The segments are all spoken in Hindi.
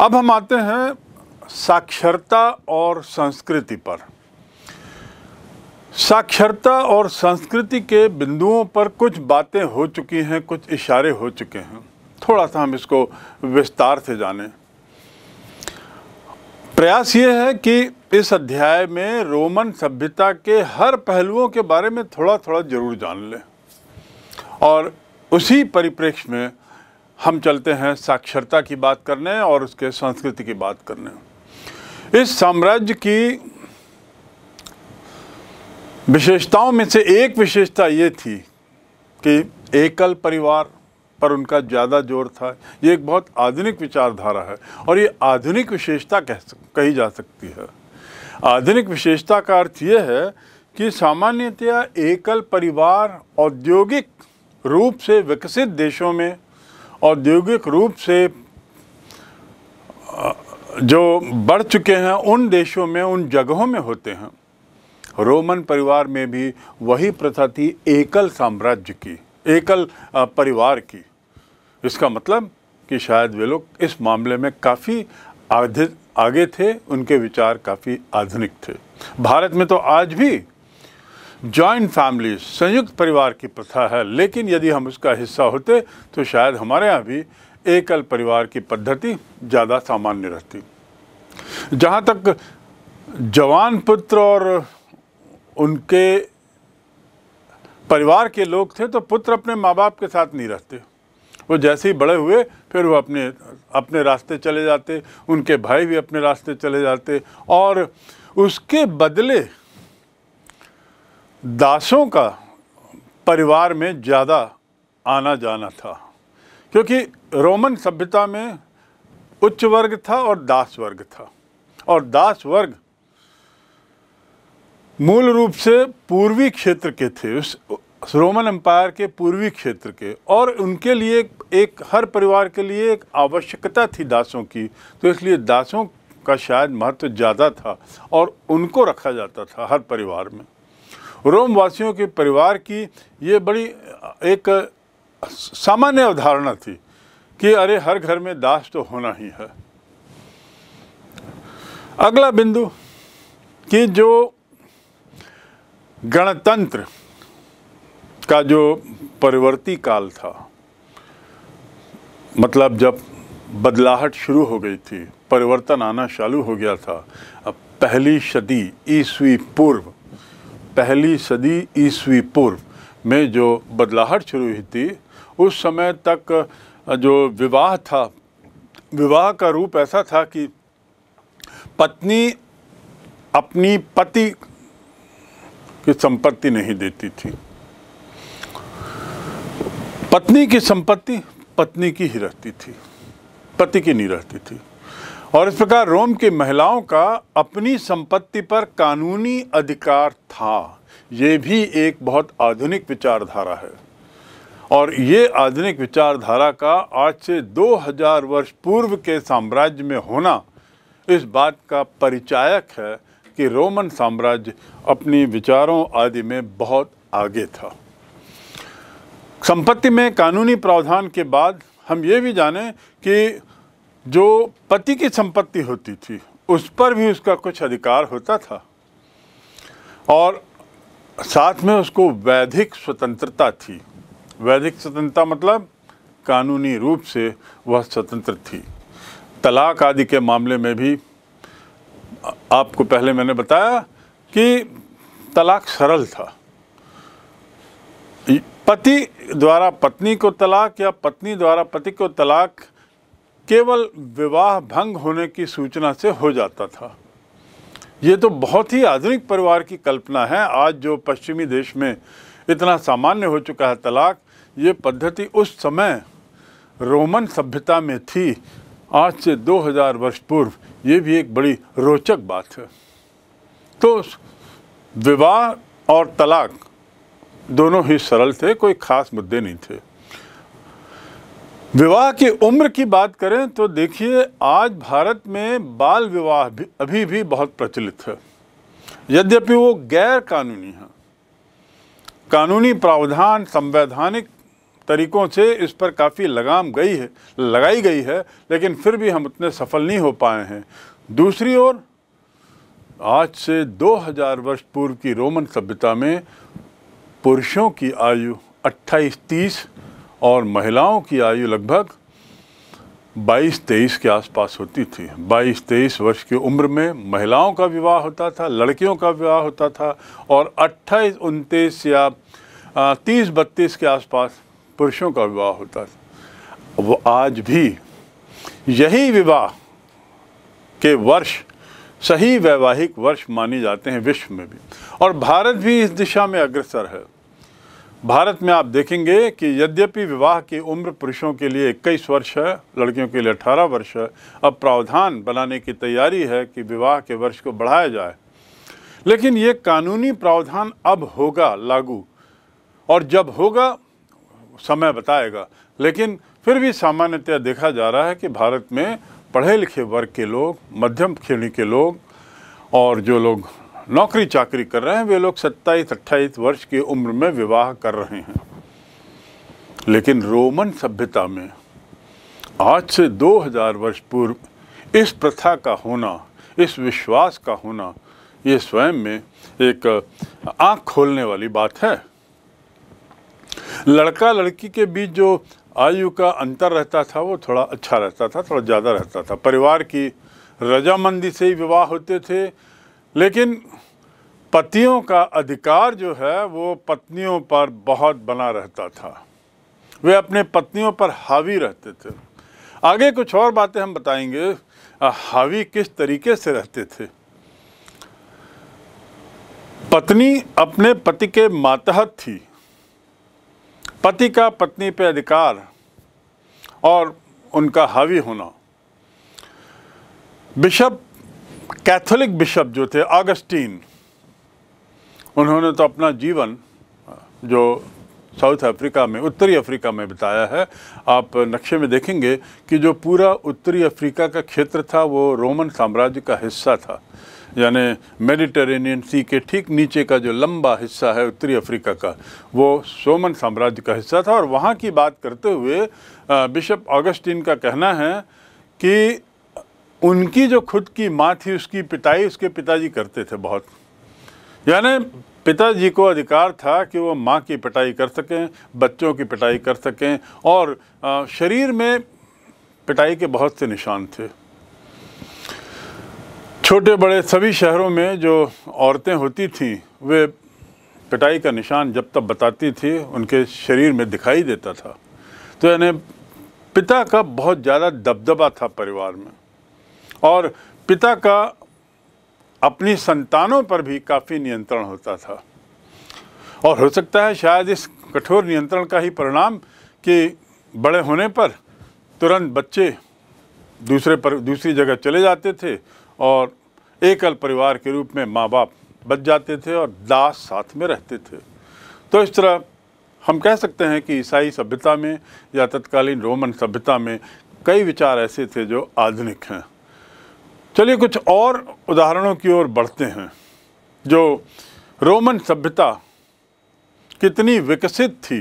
अब हम आते हैं साक्षरता और संस्कृति पर साक्षरता और संस्कृति के बिंदुओं पर कुछ बातें हो चुकी हैं कुछ इशारे हो चुके हैं थोड़ा सा हम इसको विस्तार से जानें प्रयास ये है कि इस अध्याय में रोमन सभ्यता के हर पहलुओं के बारे में थोड़ा थोड़ा जरूर जान लें और उसी परिप्रेक्ष्य में हम चलते हैं साक्षरता की बात करने और उसके संस्कृति की बात करने इस साम्राज्य की विशेषताओं में से एक विशेषता ये थी कि एकल परिवार पर उनका ज़्यादा जोर था ये एक बहुत आधुनिक विचारधारा है और ये आधुनिक विशेषता कह कही जा सकती है आधुनिक विशेषता का अर्थ ये है कि सामान्यतया एकल परिवार औद्योगिक रूप से विकसित देशों में औद्योगिक रूप से जो बढ़ चुके हैं उन देशों में उन जगहों में होते हैं रोमन परिवार में भी वही प्रथा थी एकल साम्राज्य की एकल परिवार की इसका मतलब कि शायद वे लोग इस मामले में काफ़ी आगे थे उनके विचार काफ़ी आधुनिक थे भारत में तो आज भी जॉइंट फैमिली संयुक्त परिवार की प्रथा है लेकिन यदि हम उसका हिस्सा होते तो शायद हमारे यहाँ भी एकल परिवार की पद्धति ज़्यादा सामान्य रहती जहाँ तक जवान पुत्र और उनके परिवार के लोग थे तो पुत्र अपने माँ बाप के साथ नहीं रहते वो जैसे ही बड़े हुए फिर वो अपने अपने रास्ते चले जाते उनके भाई भी अपने रास्ते चले जाते और उसके बदले दासों का परिवार में ज़्यादा आना जाना था क्योंकि रोमन सभ्यता में उच्च वर्ग था और दास वर्ग था और दास वर्ग मूल रूप से पूर्वी क्षेत्र के थे उस रोमन एम्पायर के पूर्वी क्षेत्र के और उनके लिए एक हर परिवार के लिए एक आवश्यकता थी दासों की तो इसलिए दासों का शायद महत्व ज़्यादा था और उनको रखा जाता था हर परिवार में रोम वासियों के परिवार की ये बड़ी एक सामान्य अवधारणा थी कि अरे हर घर में दास तो होना ही है अगला बिंदु कि जो गणतंत्र का जो परिवर्ती काल था मतलब जब बदलाहट शुरू हो गई थी परिवर्तन आना चालू हो गया था अब पहली सदी ईस्वी पूर्व पहली सदी ईस्वी पूर्व में जो बदलाहट शुरू हुई थी उस समय तक जो विवाह था विवाह का रूप ऐसा था कि पत्नी अपनी पति की संपत्ति नहीं देती थी पत्नी की संपत्ति पत्नी की ही रहती थी पति की नहीं रहती थी और इस प्रकार रोम की महिलाओं का अपनी संपत्ति पर कानूनी अधिकार था ये भी एक बहुत आधुनिक विचारधारा है और ये आधुनिक विचारधारा का आज से 2000 वर्ष पूर्व के साम्राज्य में होना इस बात का परिचायक है कि रोमन साम्राज्य अपनी विचारों आदि में बहुत आगे था संपत्ति में कानूनी प्रावधान के बाद हम ये भी जानें कि जो पति की संपत्ति होती थी उस पर भी उसका कुछ अधिकार होता था और साथ में उसको वैधिक स्वतंत्रता थी वैधिक स्वतंत्रता मतलब कानूनी रूप से वह स्वतंत्र थी तलाक आदि के मामले में भी आपको पहले मैंने बताया कि तलाक सरल था पति द्वारा पत्नी को तलाक या पत्नी द्वारा पति को तलाक केवल विवाह भंग होने की सूचना से हो जाता था ये तो बहुत ही आधुनिक परिवार की कल्पना है आज जो पश्चिमी देश में इतना सामान्य हो चुका है तलाक ये पद्धति उस समय रोमन सभ्यता में थी आज से 2000 वर्ष पूर्व ये भी एक बड़ी रोचक बात है तो विवाह और तलाक दोनों ही सरल थे कोई ख़ास मुद्दे नहीं थे विवाह की उम्र की बात करें तो देखिए आज भारत में बाल विवाह भी अभी भी बहुत प्रचलित है यद्यपि वो गैर कानूनी है कानूनी प्रावधान संवैधानिक तरीकों से इस पर काफ़ी लगाम गई है लगाई गई है लेकिन फिर भी हम उतने सफल नहीं हो पाए हैं दूसरी ओर आज से 2000 वर्ष पूर्व की रोमन सभ्यता में पुरुषों की आयु 28 तीस और महिलाओं की आयु लगभग 22-23 के आसपास होती थी 22-23 वर्ष की उम्र में महिलाओं का विवाह होता था लड़कियों का विवाह होता था और 28 उनतीस या तीस बत्तीस के आसपास पुरुषों का विवाह होता था वो आज भी यही विवाह के वर्ष सही वैवाहिक वर्ष माने जाते हैं विश्व में भी और भारत भी इस दिशा में अग्रसर है भारत में आप देखेंगे कि यद्यपि विवाह की उम्र पुरुषों के लिए 21 वर्ष है लड़कियों के लिए 18 वर्ष है अब प्रावधान बनाने की तैयारी है कि विवाह के वर्ष को बढ़ाया जाए लेकिन ये कानूनी प्रावधान अब होगा लागू और जब होगा समय बताएगा लेकिन फिर भी सामान्यतः देखा जा रहा है कि भारत में पढ़े लिखे वर्ग के लोग मध्यम श्रेणी के लोग और जो लोग नौकरी चाकरी कर रहे हैं वे लोग सत्ताईस अट्ठाईस वर्ष की उम्र में विवाह कर रहे हैं लेकिन रोमन सभ्यता में आज से 2000 वर्ष पूर्व इस प्रथा का होना इस विश्वास का होना ये स्वयं में एक आंख खोलने वाली बात है लड़का लड़की के बीच जो आयु का अंतर रहता था वो थोड़ा अच्छा रहता था थोड़ा ज़्यादा रहता था परिवार की रजामंदी से ही विवाह होते थे लेकिन पतियों का अधिकार जो है वो पत्नियों पर बहुत बना रहता था वे अपने पत्नियों पर हावी रहते थे आगे कुछ और बातें हम बताएंगे हावी किस तरीके से रहते थे पत्नी अपने पति के मातहत थी पति का पत्नी पे अधिकार और उनका हावी होना बिशप कैथोलिक बिशप जो थे ऑगस्टीन उन्होंने तो अपना जीवन जो साउथ अफ्रीका में उत्तरी अफ्रीका में बिताया है आप नक्शे में देखेंगे कि जो पूरा उत्तरी अफ्रीका का क्षेत्र था वो रोमन साम्राज्य का हिस्सा था यानी मेडिटेरेनियन सी के ठीक नीचे का जो लंबा हिस्सा है उत्तरी अफ्रीका का वो सोमन साम्राज्य का हिस्सा था और वहाँ की बात करते हुए बिशप ऑगस्टीन का कहना है कि उनकी जो खुद की माँ थी उसकी पिटाई उसके पिताजी करते थे बहुत यानी पिताजी को अधिकार था कि वो माँ की पिटाई कर सकें बच्चों की पिटाई कर सकें और शरीर में पिटाई के बहुत से निशान थे छोटे बड़े सभी शहरों में जो औरतें होती थीं वे पिटाई का निशान जब तक बताती थी उनके शरीर में दिखाई देता था तो यानी पिता का बहुत ज़्यादा दबदबा था परिवार में और पिता का अपनी संतानों पर भी काफ़ी नियंत्रण होता था और हो सकता है शायद इस कठोर नियंत्रण का ही परिणाम कि बड़े होने पर तुरंत बच्चे दूसरे पर दूसरी जगह चले जाते थे और एकल परिवार के रूप में माँ बाप बच जाते थे और दास साथ में रहते थे तो इस तरह हम कह सकते हैं कि ईसाई सभ्यता में या तत्कालीन रोमन सभ्यता में कई विचार ऐसे थे जो आधुनिक हैं चलिए कुछ और उदाहरणों की ओर बढ़ते हैं जो रोमन सभ्यता कितनी विकसित थी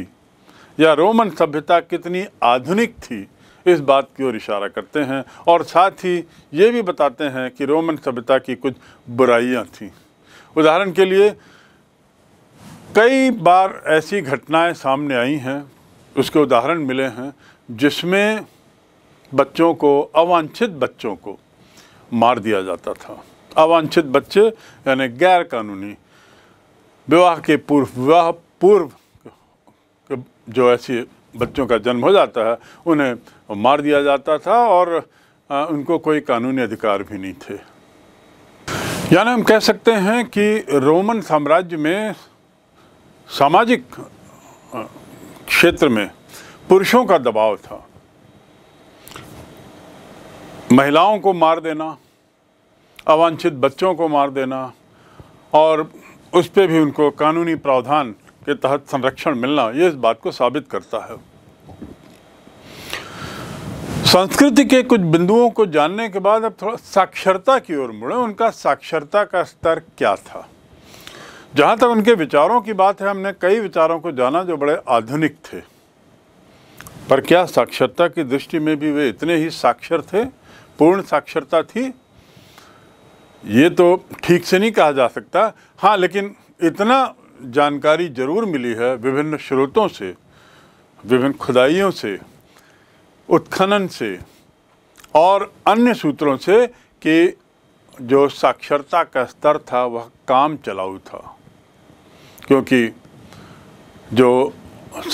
या रोमन सभ्यता कितनी आधुनिक थी इस बात की ओर इशारा करते हैं और साथ ही ये भी बताते हैं कि रोमन सभ्यता की कुछ बुराइयां थीं उदाहरण के लिए कई बार ऐसी घटनाएं सामने आई हैं उसके उदाहरण मिले हैं जिसमें बच्चों को अवांछित बच्चों को मार दिया जाता था अवांछित बच्चे यानी गैर कानूनी विवाह के पूर्व विवाह पूर्व जो ऐसी बच्चों का जन्म हो जाता है उन्हें मार दिया जाता था और उनको कोई कानूनी अधिकार भी नहीं थे यानी हम कह सकते हैं कि रोमन साम्राज्य में सामाजिक क्षेत्र में पुरुषों का दबाव था महिलाओं को मार देना अवांछित बच्चों को मार देना और उस पर भी उनको कानूनी प्रावधान के तहत संरक्षण मिलना ये इस बात को साबित करता है संस्कृति के कुछ बिंदुओं को जानने के बाद अब थोड़ा साक्षरता की ओर मुड़े उनका साक्षरता का स्तर क्या था जहाँ तक उनके विचारों की बात है हमने कई विचारों को जाना जो बड़े आधुनिक थे पर क्या साक्षरता की दृष्टि में भी वे इतने ही साक्षर थे पूर्ण साक्षरता थी ये तो ठीक से नहीं कहा जा सकता हाँ लेकिन इतना जानकारी जरूर मिली है विभिन्न स्रोतों से विभिन्न खुदाइयों से उत्खनन से और अन्य सूत्रों से कि जो साक्षरता का स्तर था वह काम चलाऊ था क्योंकि जो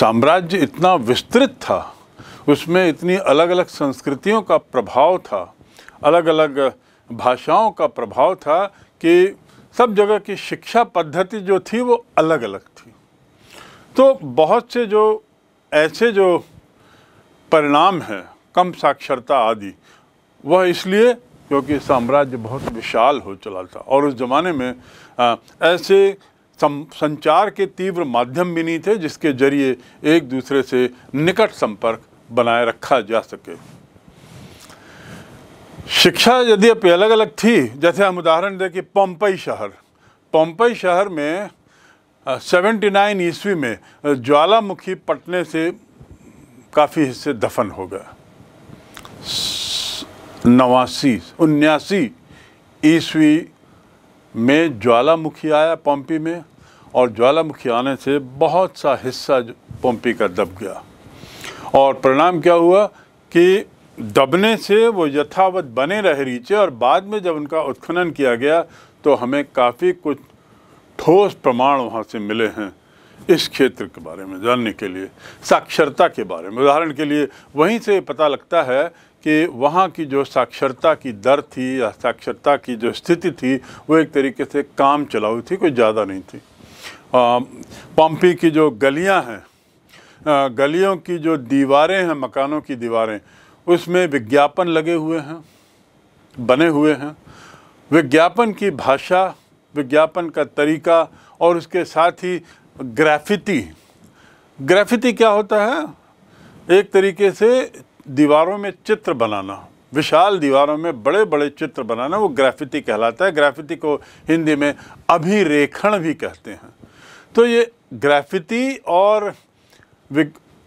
साम्राज्य इतना विस्तृत था उसमें इतनी अलग अलग संस्कृतियों का प्रभाव था अलग अलग भाषाओं का प्रभाव था कि सब जगह की शिक्षा पद्धति जो थी वो अलग अलग थी तो बहुत से जो ऐसे जो परिणाम हैं कम साक्षरता आदि वह इसलिए क्योंकि साम्राज्य बहुत विशाल हो चला था और उस ज़माने में आ, ऐसे संचार के तीव्र माध्यम भी नहीं थे जिसके जरिए एक दूसरे से निकट संपर्क बनाए रखा जा सके शिक्षा यदि अब अलग अलग थी जैसे हम उदाहरण दें कि पम्पई शहर पम्पई शहर में सेवेंटी नाइन ईस्वी में ज्वालामुखी पटने से काफ़ी हिस्से दफन हो गए नवासी उन्यासी ईस्वी में ज्वालामुखी आया पोम्पी में और ज्वालामुखी आने से बहुत सा हिस्सा पोम्पी का दब गया और परिणाम क्या हुआ कि दबने से वो यथावत बने रहे रीचे और बाद में जब उनका उत्खनन किया गया तो हमें काफ़ी कुछ ठोस प्रमाण वहाँ से मिले हैं इस क्षेत्र के बारे में जानने के लिए साक्षरता के बारे में उदाहरण के लिए वहीं से पता लगता है कि वहाँ की जो साक्षरता की दर थी या साक्षरता की जो स्थिति थी वो एक तरीके से काम चलाऊ थी कोई ज़्यादा नहीं थी पम्पी की जो गलियाँ हैं गलियों की जो दीवारें हैं मकानों की दीवारें उसमें विज्ञापन लगे हुए हैं बने हुए हैं विज्ञापन की भाषा विज्ञापन का तरीका और उसके साथ ही ग्रैफिटी ग्रैफिटी क्या होता है एक तरीके से दीवारों में चित्र बनाना विशाल दीवारों में बड़े बड़े चित्र बनाना वो ग्रैफिटी कहलाता है ग्रैफिटी को हिंदी में अभिरेखण भी कहते हैं तो ये ग्रैफिटी और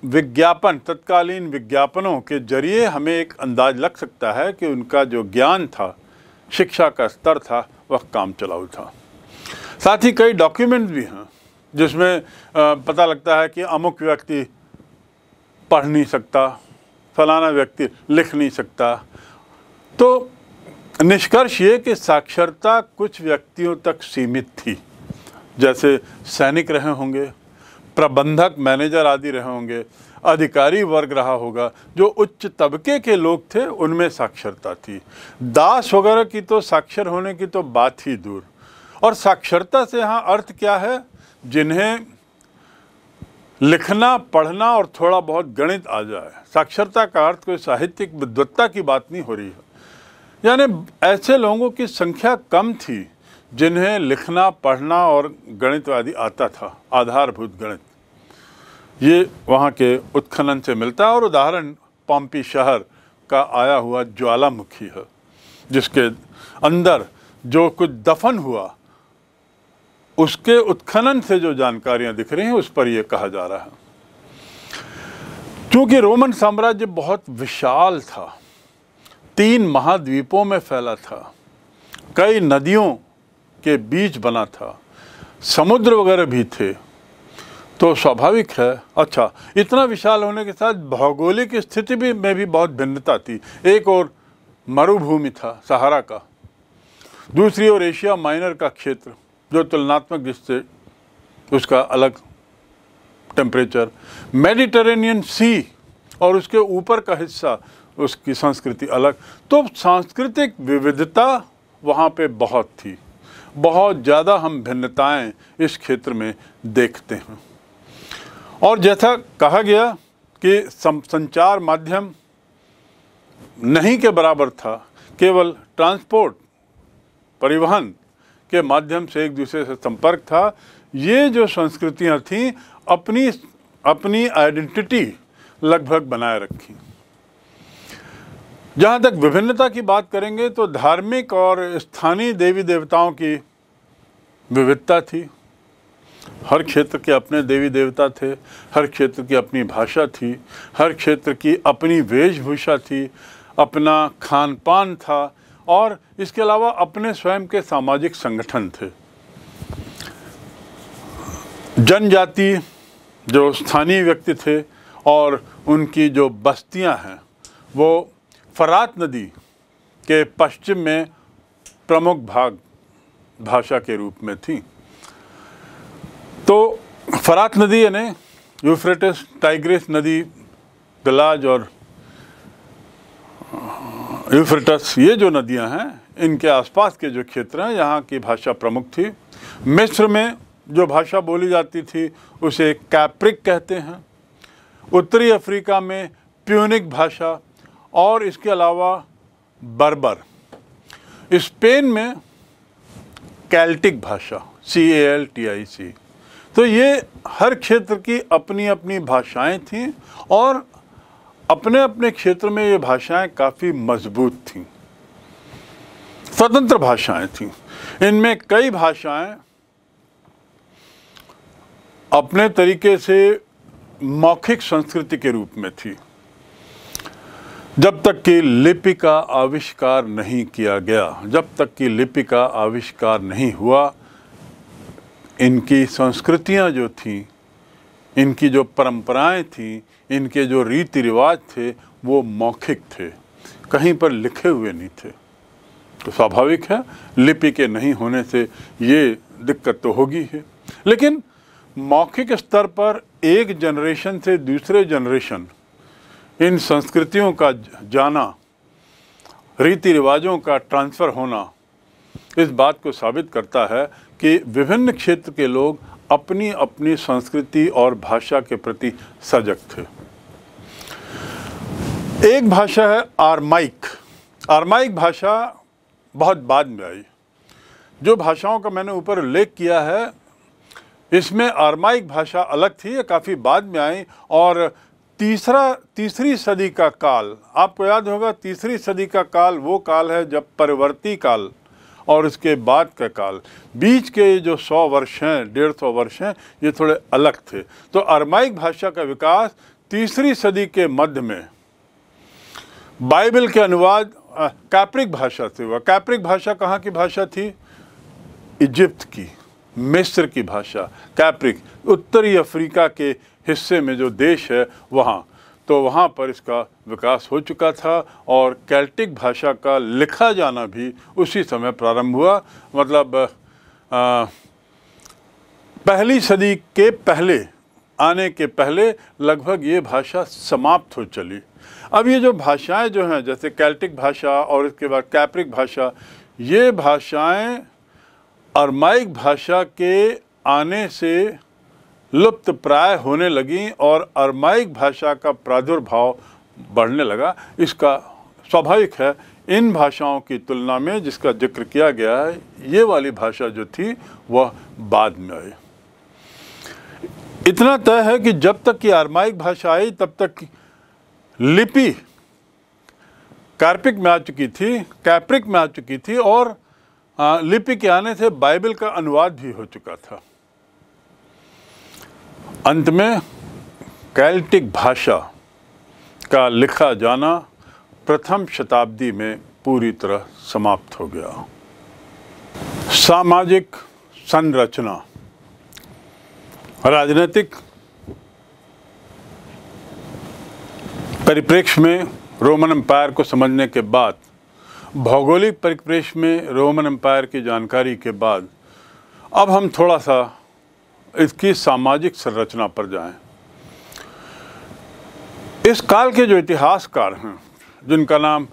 विज्ञापन तत्कालीन विज्ञापनों के जरिए हमें एक अंदाज लग सकता है कि उनका जो ज्ञान था शिक्षा का स्तर था वह काम चलाऊ था साथ ही कई डॉक्यूमेंट भी हैं जिसमें पता लगता है कि अमुक व्यक्ति पढ़ नहीं सकता फलाना व्यक्ति लिख नहीं सकता तो निष्कर्ष ये कि साक्षरता कुछ व्यक्तियों तक सीमित थी जैसे सैनिक रहे होंगे प्रबंधक मैनेजर आदि रहे होंगे अधिकारी वर्ग रहा होगा जो उच्च तबके के लोग थे उनमें साक्षरता थी दास वगैरह की तो साक्षर होने की तो बात ही दूर और साक्षरता से यहाँ अर्थ क्या है जिन्हें लिखना पढ़ना और थोड़ा बहुत गणित आ जाए साक्षरता का अर्थ कोई साहित्यिक विद्वत्ता की बात नहीं हो रही है यानी ऐसे लोगों की संख्या कम थी जिन्हें लिखना पढ़ना और गणित आदि आता था आधारभूत गणित ये वहाँ के उत्खनन से मिलता है और उदाहरण पम्पी शहर का आया हुआ ज्वालामुखी है जिसके अंदर जो कुछ दफन हुआ उसके उत्खनन से जो जानकारियाँ दिख रही हैं उस पर यह कहा जा रहा है क्योंकि रोमन साम्राज्य बहुत विशाल था तीन महाद्वीपों में फैला था कई नदियों के बीच बना था समुद्र वगैरह भी थे तो स्वाभाविक है अच्छा इतना विशाल होने के साथ भौगोलिक स्थिति भी में भी बहुत भिन्नता थी एक और मरुभूमि था सहारा का दूसरी ओर एशिया माइनर का क्षेत्र जो तुलनात्मक जिससे उसका अलग टेम्परेचर मेडिटरेनियन सी और उसके ऊपर का हिस्सा उसकी संस्कृति अलग तो सांस्कृतिक विविधता वहाँ पे बहुत थी बहुत ज़्यादा हम भिन्नताएं इस क्षेत्र में देखते हैं और जैसा कहा गया कि संचार माध्यम नहीं के बराबर था केवल ट्रांसपोर्ट परिवहन के माध्यम से एक दूसरे से संपर्क था ये जो संस्कृतियाँ थीं अपनी अपनी आइडेंटिटी लगभग बनाए रखी जहाँ तक विभिन्नता की बात करेंगे तो धार्मिक और स्थानीय देवी देवताओं की विविधता थी हर क्षेत्र के अपने देवी देवता थे हर क्षेत्र की अपनी भाषा थी हर क्षेत्र की अपनी वेशभूषा थी अपना खान पान था और इसके अलावा अपने स्वयं के सामाजिक संगठन थे जनजाति जो स्थानीय व्यक्ति थे और उनकी जो बस्तियां हैं वो फरात नदी के पश्चिम में प्रमुख भाग भाषा के रूप में थीं तो फरात नदी यानी यूफ्रेटस टाइग्रिस नदी गलाज और यूफ्रेटस ये जो नदियां हैं इनके आसपास के जो क्षेत्र हैं यहाँ की भाषा प्रमुख थी मिस्र में जो भाषा बोली जाती थी उसे कैप्रिक कहते हैं उत्तरी अफ्रीका में प्यूनिक भाषा और इसके अलावा बर्बर स्पेन में कैल्टिक भाषा सी ए एल टी आई सी तो ये हर क्षेत्र की अपनी अपनी भाषाएं थीं और अपने अपने क्षेत्र में ये भाषाएं काफ़ी मजबूत थीं स्वतंत्र भाषाएं थीं इनमें कई भाषाएं अपने तरीके से मौखिक संस्कृति के रूप में थी जब तक कि लिपि का आविष्कार नहीं किया गया जब तक कि लिपि का आविष्कार नहीं हुआ इनकी संस्कृतियाँ जो थीं इनकी जो परंपराएं थीं इनके जो रीति रिवाज थे वो मौखिक थे कहीं पर लिखे हुए नहीं थे तो स्वाभाविक है लिपि के नहीं होने से ये दिक्कत तो होगी है लेकिन मौखिक स्तर पर एक जनरेशन से दूसरे जनरेशन इन संस्कृतियों का जाना रीति रिवाजों का ट्रांसफ़र होना इस बात को साबित करता है कि विभिन्न क्षेत्र के लोग अपनी अपनी संस्कृति और भाषा के प्रति सजग थे एक भाषा है आर्माइक आर्माइक भाषा बहुत बाद में आई जो भाषाओं का मैंने ऊपर उल्लेख किया है इसमें आर्माइक भाषा अलग थी ये काफ़ी बाद में आई और तीसरा तीसरी सदी का काल आपको याद होगा तीसरी सदी का काल वो काल है जब परवर्ती काल और इसके बाद का काल बीच के जो सौ वर्ष हैं डेढ़ सौ वर्ष हैं ये थोड़े अलग थे तो अरमाइक भाषा का विकास तीसरी सदी के मध्य में बाइबल के अनुवाद कैप्रिक भाषा से हुआ कैप्रिक भाषा कहाँ की भाषा थी इजिप्त की मिस्र की भाषा कैप्रिक उत्तरी अफ्रीका के हिस्से में जो देश है वहाँ तो वहाँ पर इसका विकास हो चुका था और कैल्टिक भाषा का लिखा जाना भी उसी समय प्रारंभ हुआ मतलब आ, पहली सदी के पहले आने के पहले लगभग ये भाषा समाप्त हो चली अब ये जो भाषाएं जो हैं जैसे कैल्टिक भाषा और इसके बाद कैप्रिक भाषा ये भाषाएं अरमाइक भाषा के आने से लुप्त प्राय होने लगी और अरमाइक भाषा का प्रादुर्भाव बढ़ने लगा इसका स्वाभाविक है इन भाषाओं की तुलना में जिसका जिक्र किया गया है ये वाली भाषा जो थी वह बाद में आई इतना तय है कि जब तक कि अरमाइक भाषा आई तब तक लिपि कार्पिक में आ चुकी थी कैप्रिक में आ चुकी थी और लिपि के आने से बाइबल का अनुवाद भी हो चुका था अंत में कैल्टिक भाषा का लिखा जाना प्रथम शताब्दी में पूरी तरह समाप्त हो गया सामाजिक संरचना राजनीतिक परिप्रेक्ष्य में रोमन एम्पायर को समझने के बाद भौगोलिक परिप्रेक्ष्य में रोमन एम्पायर की जानकारी के बाद अब हम थोड़ा सा इसकी सामाजिक संरचना पर जाएं। इस काल के जो इतिहासकार हैं जिनका नाम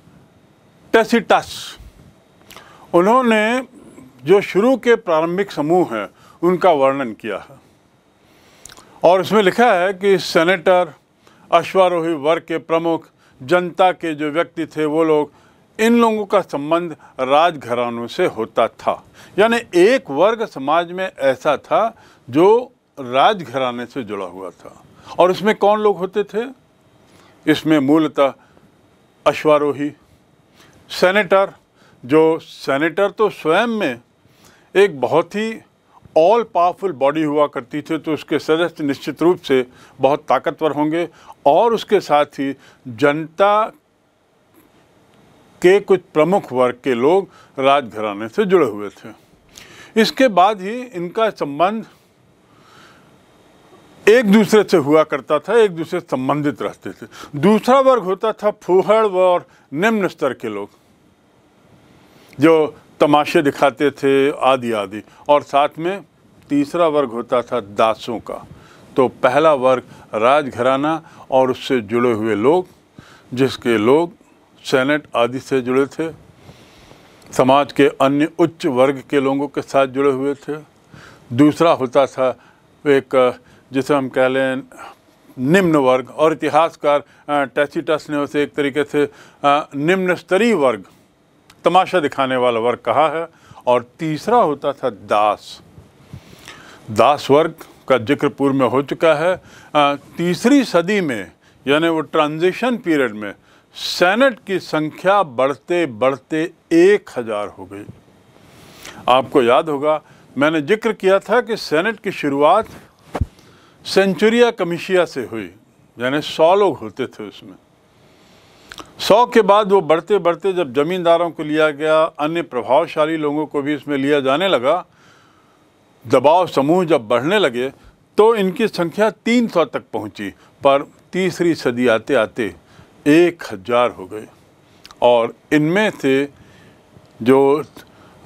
टेसिटस उन्होंने जो शुरू के प्रारंभिक समूह हैं उनका वर्णन किया है और इसमें लिखा है कि सेनेटर अश्वारोही वर्ग के प्रमुख जनता के जो व्यक्ति थे वो लोग इन लोगों का संबंध राजघरानों से होता था यानी एक वर्ग समाज में ऐसा था जो राजघराने से जुड़ा हुआ था और इसमें कौन लोग होते थे इसमें मूलतः अश्वारोही सेनेटर जो सेनेटर तो स्वयं में एक बहुत ही ऑल पावरफुल बॉडी हुआ करती थी तो उसके सदस्य निश्चित रूप से बहुत ताकतवर होंगे और उसके साथ ही जनता के कुछ प्रमुख वर्ग के लोग राजघराने से जुड़े हुए थे इसके बाद ही इनका संबंध एक दूसरे से हुआ करता था एक दूसरे से संबंधित रहते थे दूसरा वर्ग होता था फूहड़ और निम्न स्तर के लोग जो तमाशे दिखाते थे आदि आदि और साथ में तीसरा वर्ग होता था दासों का तो पहला वर्ग राजघराना और उससे जुड़े हुए लोग जिसके लोग सेनेट आदि से जुड़े थे समाज के अन्य उच्च वर्ग के लोगों के साथ जुड़े हुए थे दूसरा होता था एक जिसे हम कह लें निम्न वर्ग और इतिहासकार टैसीटस ने उसे एक तरीके से निम्न स्तरीय वर्ग तमाशा दिखाने वाला वर्ग कहा है और तीसरा होता था दास दास वर्ग का जिक्र पूर्व में हो चुका है तीसरी सदी में यानी वो ट्रांजिशन पीरियड में सेनेट की संख्या बढ़ते बढ़ते एक हज़ार हो गई आपको याद होगा मैंने जिक्र किया था कि सेनेट की शुरुआत सेंचुरिया कमिशिया से हुई यानी सौ लोग होते थे उसमें सौ के बाद वो बढ़ते बढ़ते जब ज़मींदारों को लिया गया अन्य प्रभावशाली लोगों को भी इसमें लिया जाने लगा दबाव समूह जब बढ़ने लगे तो इनकी संख्या तीन सौ तक पहुंची पर तीसरी सदी आते आते एक हज़ार हो गए और इनमें से जो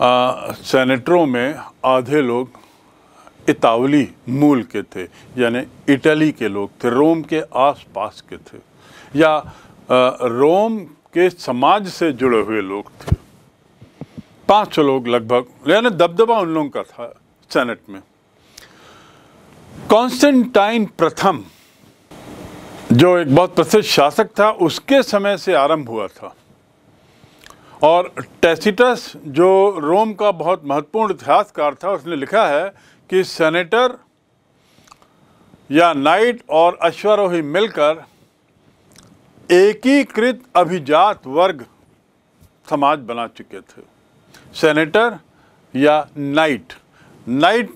सेनेटरों में आधे लोग इतावली मूल के थे यानी इटली के लोग थे रोम के आसपास के थे या रोम के समाज से जुड़े हुए लोग थे पांच सौ लोग लगभग यानी दबदबा उन लोगों का था सेनेट में कॉन्स्टेंटाइन प्रथम जो एक बहुत प्रसिद्ध शासक था उसके समय से आरंभ हुआ था और टेसिटस जो रोम का बहुत महत्वपूर्ण इतिहासकार था उसने लिखा है कि सेनेटर या नाइट और अश्वरोही मिलकर एकीकृत अभिजात वर्ग समाज बना चुके थे सेनेटर या नाइट नाइट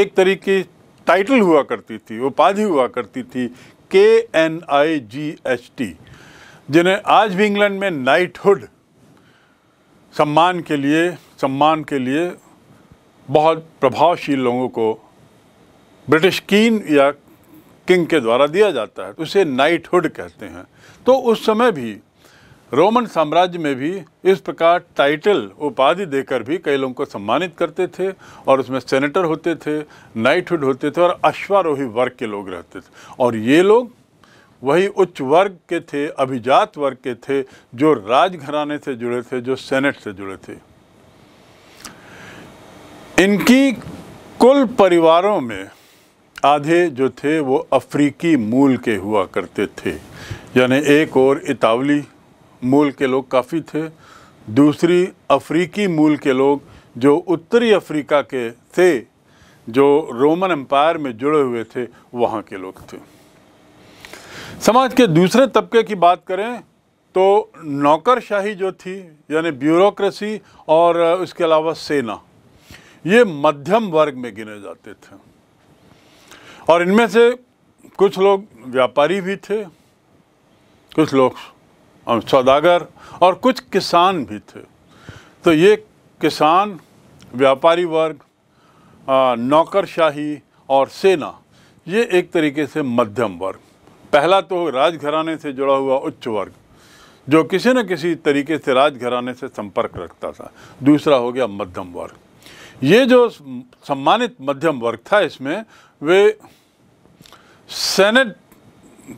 एक तरीके टाइटल हुआ करती थी उपाधि हुआ करती थी K N I G H T जिन्हें आज भी इंग्लैंड में नाइटहुड सम्मान के लिए सम्मान के लिए बहुत प्रभावशील लोगों को ब्रिटिश कीन या किंग के द्वारा दिया जाता है उसे नाइटहुड कहते हैं तो उस समय भी रोमन साम्राज्य में भी इस प्रकार टाइटल उपाधि देकर भी कई लोगों को सम्मानित करते थे और उसमें सेनेटर होते थे नाइटहुड होते थे और अश्वारोही वर्ग के लोग रहते थे और ये लोग वही उच्च वर्ग के थे अभिजात वर्ग के थे जो राजघराने से जुड़े थे जो सेनेट से जुड़े थे इनकी कुल परिवारों में आधे जो थे वो अफ्रीकी मूल के हुआ करते थे यानी एक और इतावली मूल के लोग काफ़ी थे दूसरी अफ्रीकी मूल के लोग जो उत्तरी अफ्रीका के थे जो रोमन एम्पायर में जुड़े हुए थे वहाँ के लोग थे समाज के दूसरे तबके की बात करें तो नौकरशाही जो थी यानी ब्यूरोक्रेसी और उसके अलावा सेना ये मध्यम वर्ग में गिने जाते थे और इनमें से कुछ लोग व्यापारी भी थे कुछ लोग सौदागर और कुछ किसान भी थे तो ये किसान व्यापारी वर्ग नौकरशाही और सेना ये एक तरीके से मध्यम वर्ग पहला तो राजघराने से जुड़ा हुआ उच्च वर्ग जो किसी न किसी तरीके से राजघराने से संपर्क रखता था दूसरा हो गया मध्यम वर्ग ये जो सम्मानित मध्यम वर्ग था इसमें वे सेनेट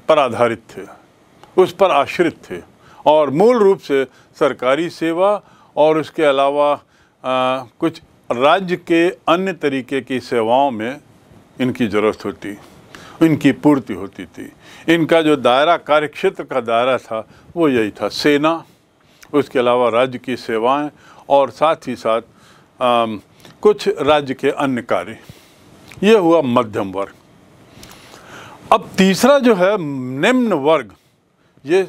पर आधारित थे उस पर आश्रित थे और मूल रूप से सरकारी सेवा और उसके अलावा आ, कुछ राज्य के अन्य तरीके की सेवाओं में इनकी ज़रूरत होती इनकी पूर्ति होती थी इनका जो दायरा कार्यक्षेत्र का दायरा था वो यही था सेना उसके अलावा राज्य की सेवाएं और साथ ही साथ कुछ राज्य के अन्य कार्य ये हुआ मध्यम वर्ग अब तीसरा जो है निम्न वर्ग ये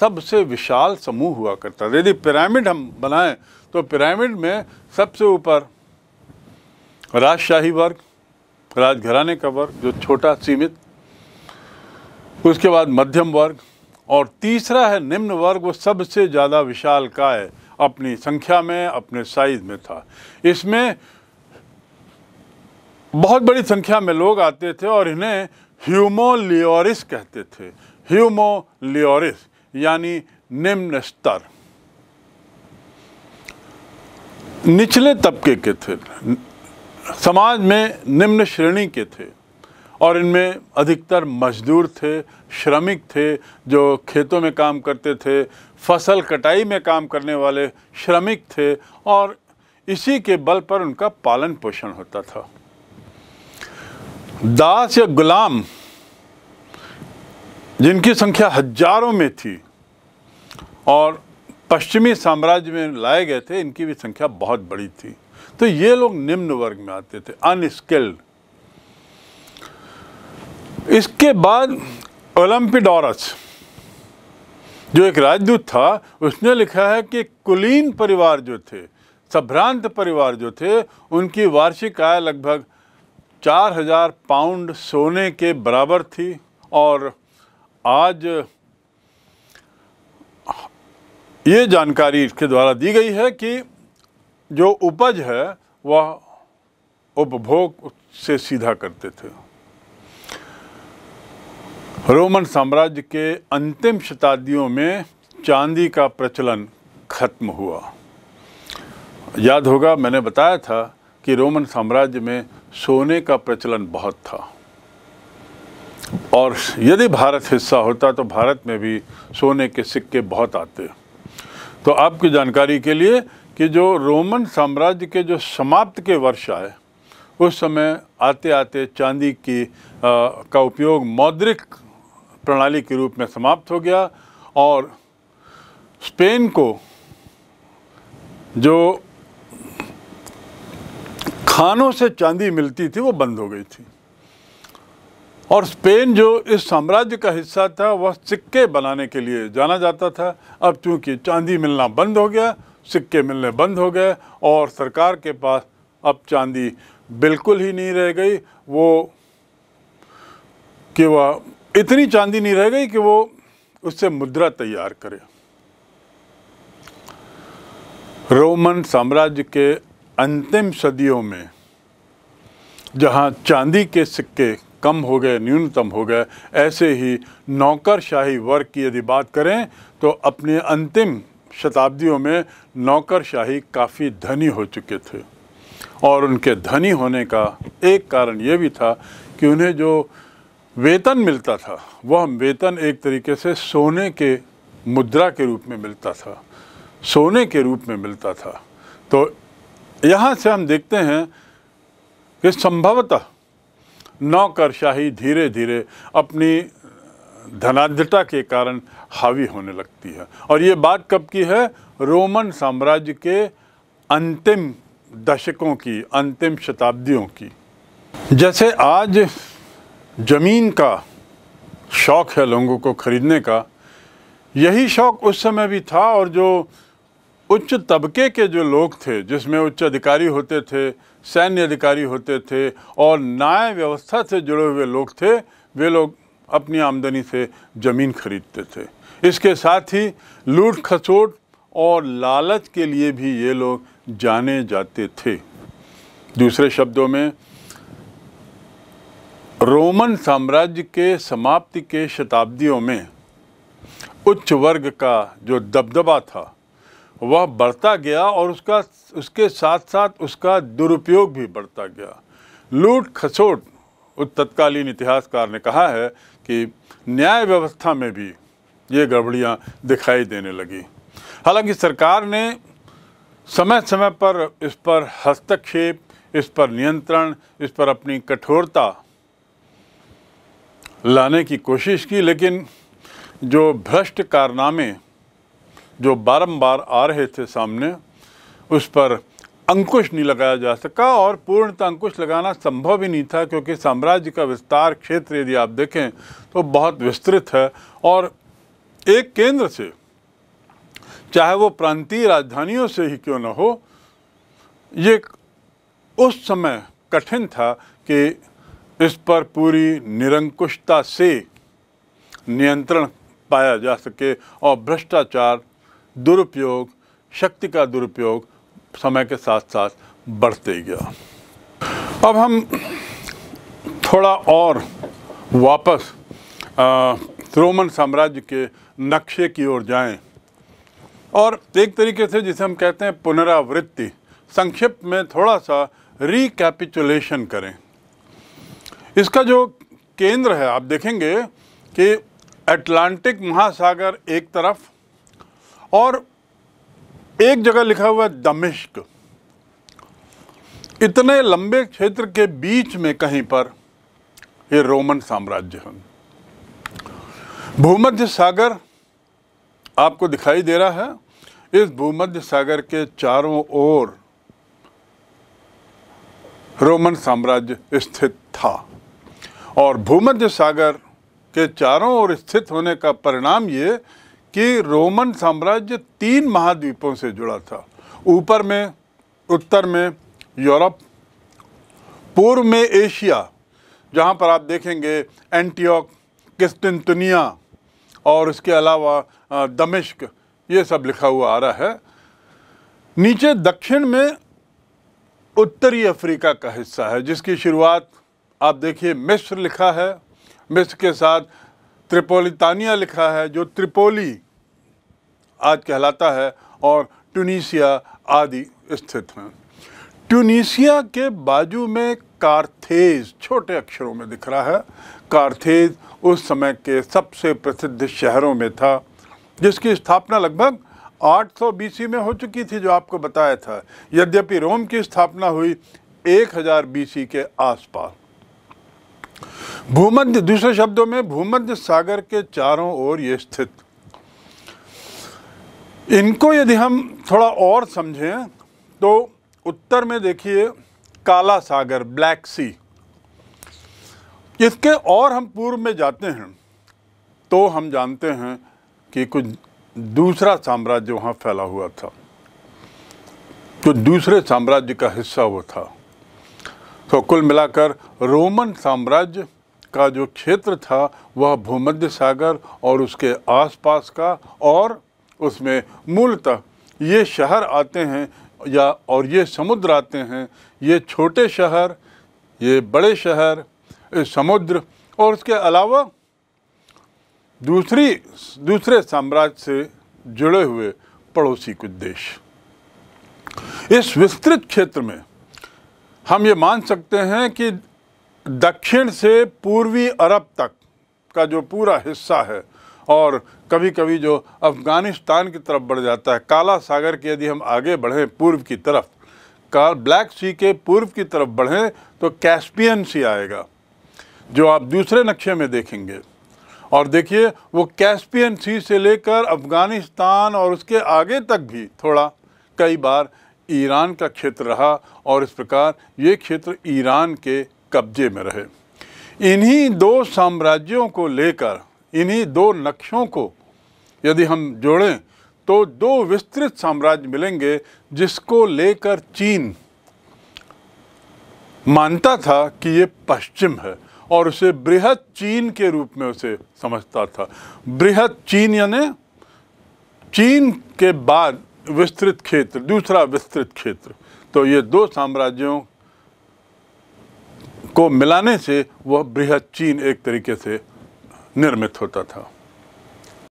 सबसे विशाल समूह हुआ करता था यदि पिरामिड हम बनाएं तो पिरामिड में सबसे ऊपर राजशाही वर्ग राजघराने का वर्ग जो छोटा सीमित उसके बाद मध्यम वर्ग और तीसरा है निम्न वर्ग वो सबसे ज़्यादा विशाल का है अपनी संख्या में अपने साइज में था इसमें बहुत बड़ी संख्या में लोग आते थे और इन्हें ह्यूमोलियोरिस कहते थे ह्यूमोलियोरिस यानी निम्न स्तर निचले तबके के थे समाज में निम्न श्रेणी के थे और इनमें अधिकतर मजदूर थे श्रमिक थे जो खेतों में काम करते थे फसल कटाई में काम करने वाले श्रमिक थे और इसी के बल पर उनका पालन पोषण होता था दास या गुलाम जिनकी संख्या हजारों में थी और पश्चिमी साम्राज्य में लाए गए थे इनकी भी संख्या बहुत बड़ी थी तो ये लोग निम्न वर्ग में आते थे अनस्किल्ड इसके बाद ओलम्पिडोरस जो एक राजदूत था उसने लिखा है कि कुलीन परिवार जो थे सभ्रांत परिवार जो थे उनकी वार्षिक आय लगभग चार हजार पाउंड सोने के बराबर थी और आज ये जानकारी इसके द्वारा दी गई है कि जो उपज है वह उपभोग से सीधा करते थे रोमन साम्राज्य के अंतिम शताब्दियों में चांदी का प्रचलन खत्म हुआ याद होगा मैंने बताया था कि रोमन साम्राज्य में सोने का प्रचलन बहुत था और यदि भारत हिस्सा होता तो भारत में भी सोने के सिक्के बहुत आते तो आपकी जानकारी के लिए कि जो रोमन साम्राज्य के जो समाप्त के वर्ष आए उस समय आते आते चांदी की आ, का उपयोग मौद्रिक प्रणाली के रूप में समाप्त हो गया और स्पेन को जो खानों से चांदी मिलती थी वो बंद हो गई थी और स्पेन जो इस साम्राज्य का हिस्सा था वह सिक्के बनाने के लिए जाना जाता था अब चूंकि चांदी मिलना बंद हो गया सिक्के मिलने बंद हो गए और सरकार के पास अब चांदी बिल्कुल ही नहीं रह गई वो कि वह इतनी चांदी नहीं रह गई कि वो उससे मुद्रा तैयार करे रोमन साम्राज्य के अंतिम सदियों में जहाँ चांदी के सिक्के कम हो गए न्यूनतम हो गए ऐसे ही नौकरशाही वर्ग की यदि बात करें तो अपने अंतिम शताब्दियों में नौकरशाही काफ़ी धनी हो चुके थे और उनके धनी होने का एक कारण ये भी था कि उन्हें जो वेतन मिलता था वह वेतन एक तरीके से सोने के मुद्रा के रूप में मिलता था सोने के रूप में मिलता था तो यहाँ से हम देखते हैं कि संभवतः नौकरशाही धीरे धीरे अपनी धनाढ़ता के कारण हावी होने लगती है और ये बात कब की है रोमन साम्राज्य के अंतिम दशकों की अंतिम शताब्दियों की जैसे आज ज़मीन का शौक़ है लोगों को ख़रीदने का यही शौक़ उस समय भी था और जो उच्च तबके के जो लोग थे जिसमें उच्च अधिकारी होते थे सैन्य अधिकारी होते थे और न्याय व्यवस्था से जुड़े हुए लोग थे वे लोग अपनी आमदनी से ज़मीन खरीदते थे इसके साथ ही लूट खसोट और लालच के लिए भी ये लोग जाने जाते थे दूसरे शब्दों में रोमन साम्राज्य के समाप्ति के शताब्दियों में उच्च वर्ग का जो दबदबा था वह बढ़ता गया और उसका उसके साथ साथ उसका दुरुपयोग भी बढ़ता गया लूट खसोट उस तत्कालीन इतिहासकार ने कहा है कि न्याय व्यवस्था में भी ये गड़बड़ियाँ दिखाई देने लगी हालांकि सरकार ने समय समय पर इस पर हस्तक्षेप इस पर नियंत्रण इस पर अपनी कठोरता लाने की कोशिश की लेकिन जो भ्रष्ट कारनामे जो बारंबार आ रहे थे सामने उस पर अंकुश नहीं लगाया जा सका और पूर्णतः अंकुश लगाना संभव ही नहीं था क्योंकि साम्राज्य का विस्तार क्षेत्र यदि आप देखें तो बहुत विस्तृत है और एक केंद्र से चाहे वो प्रांतीय राजधानियों से ही क्यों न हो ये उस समय कठिन था कि इस पर पूरी निरंकुशता से नियंत्रण पाया जा सके और भ्रष्टाचार दुरुपयोग शक्ति का दुरुपयोग समय के साथ साथ बढ़ते गया अब हम थोड़ा और वापस रोमन साम्राज्य के नक्शे की ओर जाएं और एक तरीके से जिसे हम कहते हैं पुनरावृत्ति संक्षिप्त में थोड़ा सा रिकैपिचुलेशन करें इसका जो केंद्र है आप देखेंगे कि अटलांटिक महासागर एक तरफ और एक जगह लिखा हुआ है दमिश्क इतने लंबे क्षेत्र के बीच में कहीं पर ये रोमन साम्राज्य है भूमध्य सागर आपको दिखाई दे रहा है इस भूमध्य सागर के चारों ओर रोमन साम्राज्य स्थित था और भूमध्य सागर के चारों ओर स्थित होने का परिणाम ये कि रोमन साम्राज्य तीन महाद्वीपों से जुड़ा था ऊपर में उत्तर में यूरोप पूर्व में एशिया जहाँ पर आप देखेंगे एंटीक किस्तनतनिया और उसके अलावा दमिश्क ये सब लिखा हुआ आ रहा है नीचे दक्षिण में उत्तरी अफ्रीका का हिस्सा है जिसकी शुरुआत आप देखिए मिस्र लिखा है मिस्र के साथ त्रिपोलितानिया लिखा है जो त्रिपोली आज कहलाता है और ट्यूनीसिया आदि स्थित हैं ट्यूनीसिया के बाजू में कार्थेज छोटे अक्षरों में दिख रहा है कार्थेज उस समय के सबसे प्रसिद्ध शहरों में था जिसकी स्थापना लगभग 800 बीसी में हो चुकी थी जो आपको बताया था यद्यपि रोम की स्थापना हुई 1000 बीसी के आसपास भूमध्य दूसरे शब्दों में भूमध्य सागर के चारों ओर ये स्थित इनको यदि हम थोड़ा और समझें तो उत्तर में देखिए काला सागर ब्लैक सी इसके और हम पूर्व में जाते हैं तो हम जानते हैं कि कुछ दूसरा साम्राज्य वहाँ फैला हुआ था जो दूसरे साम्राज्य का हिस्सा वो था तो कुल मिलाकर रोमन साम्राज्य का जो क्षेत्र था वह भूमध्य सागर और उसके आसपास का और उसमें मूलतः ये शहर आते हैं या और ये समुद्र आते हैं ये छोटे शहर ये बड़े शहर समुद्र और उसके अलावा दूसरी दूसरे साम्राज्य से जुड़े हुए पड़ोसी कुछ देश इस विस्तृत क्षेत्र में हम ये मान सकते हैं कि दक्षिण से पूर्वी अरब तक का जो पूरा हिस्सा है और कभी कभी जो अफ़गानिस्तान की तरफ बढ़ जाता है काला सागर के यदि हम आगे बढ़ें पूर्व की तरफ का ब्लैक सी के पूर्व की तरफ बढ़ें तो कैस्पियन सी आएगा जो आप दूसरे नक्शे में देखेंगे और देखिए वो कैस्पियन सी से लेकर अफ़गानिस्तान और उसके आगे तक भी थोड़ा कई बार ईरान का क्षेत्र रहा और इस प्रकार ये क्षेत्र ईरान के कब्जे में रहे इन्हीं दो साम्राज्यों को लेकर इन्हीं दो नक्शों को यदि हम जोड़ें तो दो विस्तृत साम्राज्य मिलेंगे जिसको लेकर चीन मानता था कि ये पश्चिम है और उसे बृहद चीन के रूप में उसे समझता था बृहद चीन यानी चीन के बाद विस्तृत क्षेत्र दूसरा विस्तृत क्षेत्र तो ये दो साम्राज्यों को मिलाने से वह बृहद चीन एक तरीके से निर्मित होता था